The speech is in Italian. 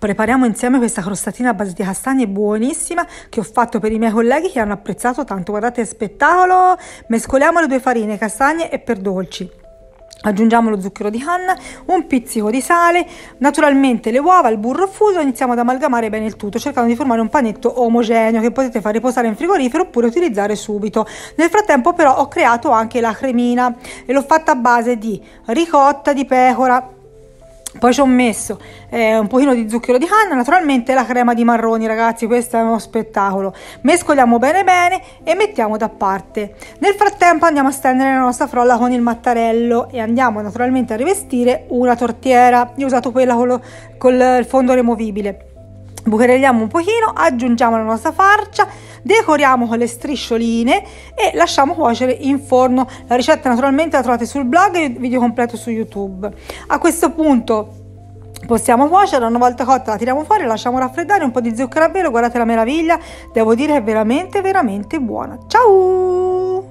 Prepariamo insieme questa crostatina a base di castagne buonissima che ho fatto per i miei colleghi che hanno apprezzato tanto. Guardate che spettacolo! Mescoliamo le due farine, castagne e per dolci. Aggiungiamo lo zucchero di canna, un pizzico di sale, naturalmente le uova, il burro fuso, iniziamo ad amalgamare bene il tutto cercando di formare un panetto omogeneo che potete far riposare in frigorifero oppure utilizzare subito. Nel frattempo però ho creato anche la cremina e l'ho fatta a base di ricotta di pecora, poi ci ho messo eh, un pochino di zucchero di canna, naturalmente la crema di marroni ragazzi, questo è uno spettacolo. Mescoliamo bene bene e mettiamo da parte. Nel frattempo andiamo a stendere la nostra frolla con il mattarello e andiamo naturalmente a rivestire una tortiera. Io ho usato quella col, il fondo removibile. Bucherelliamo un pochino, aggiungiamo la nostra farcia, decoriamo con le striscioline e lasciamo cuocere in forno. La ricetta naturalmente la trovate sul blog e il video completo su YouTube. A questo punto possiamo cuocere, una volta cotta la tiriamo fuori, lasciamo raffreddare, un po' di zucchero a velo, guardate la meraviglia, devo dire è veramente veramente buona. Ciao!